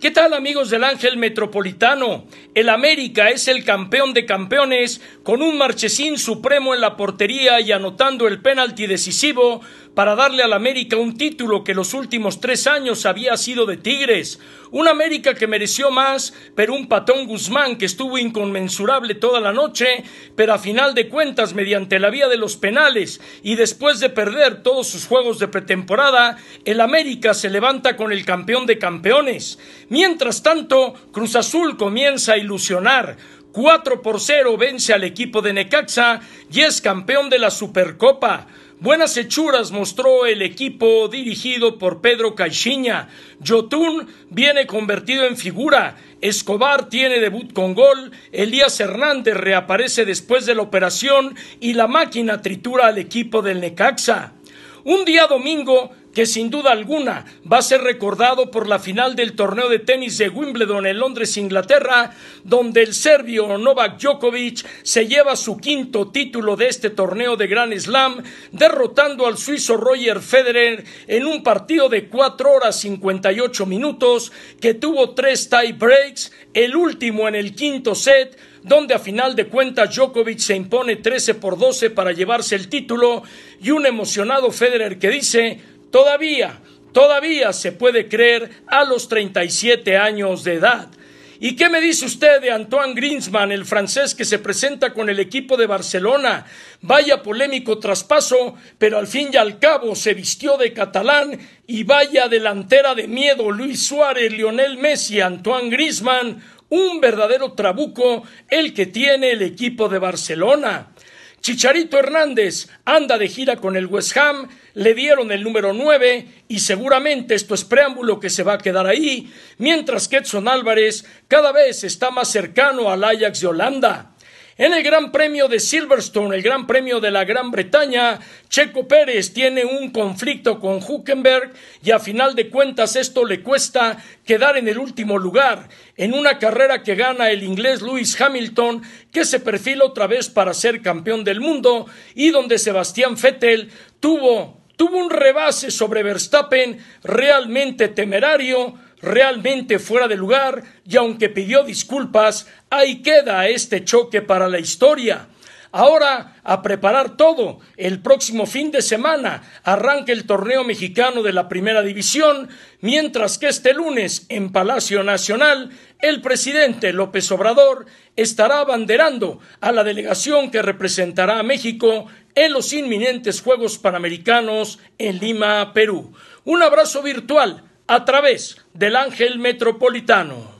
¿Qué tal amigos del Ángel Metropolitano? El América es el campeón de campeones con un marchesín supremo en la portería y anotando el penalti decisivo para darle al América un título que los últimos tres años había sido de Tigres. Un América que mereció más, pero un patón Guzmán que estuvo inconmensurable toda la noche, pero a final de cuentas mediante la vía de los penales y después de perder todos sus juegos de pretemporada, el América se levanta con el campeón de campeones. Mientras tanto, Cruz Azul comienza a ilusionar. 4 por 0 vence al equipo de Necaxa y es campeón de la Supercopa. Buenas hechuras mostró el equipo dirigido por Pedro Caixinha. Yotun viene convertido en figura. Escobar tiene debut con gol. Elías Hernández reaparece después de la operación y la máquina tritura al equipo del Necaxa. Un día domingo que sin duda alguna va a ser recordado por la final del torneo de tenis de Wimbledon en Londres, Inglaterra, donde el serbio Novak Djokovic se lleva su quinto título de este torneo de Grand Slam, derrotando al suizo Roger Federer en un partido de 4 horas 58 minutos que tuvo tres tie breaks, el último en el quinto set, donde a final de cuentas Djokovic se impone 13 por 12 para llevarse el título y un emocionado Federer que dice Todavía, todavía se puede creer a los 37 años de edad. ¿Y qué me dice usted de Antoine Griezmann, el francés que se presenta con el equipo de Barcelona? Vaya polémico traspaso, pero al fin y al cabo se vistió de catalán y vaya delantera de miedo Luis Suárez, Lionel Messi, Antoine Griezmann, un verdadero trabuco el que tiene el equipo de Barcelona. Chicharito Hernández anda de gira con el West Ham, le dieron el número 9 y seguramente esto es preámbulo que se va a quedar ahí, mientras que Edson Álvarez cada vez está más cercano al Ajax de Holanda. En el Gran Premio de Silverstone, el Gran Premio de la Gran Bretaña, Checo Pérez tiene un conflicto con Huckenberg y a final de cuentas esto le cuesta quedar en el último lugar en una carrera que gana el inglés Lewis Hamilton, que se perfila otra vez para ser campeón del mundo y donde Sebastián Vettel tuvo tuvo un rebase sobre Verstappen realmente temerario realmente fuera de lugar y aunque pidió disculpas, ahí queda este choque para la historia. Ahora a preparar todo. El próximo fin de semana arranca el torneo mexicano de la primera división, mientras que este lunes en Palacio Nacional el presidente López Obrador estará abanderando a la delegación que representará a México en los inminentes Juegos Panamericanos en Lima, Perú. Un abrazo virtual a través del Ángel Metropolitano.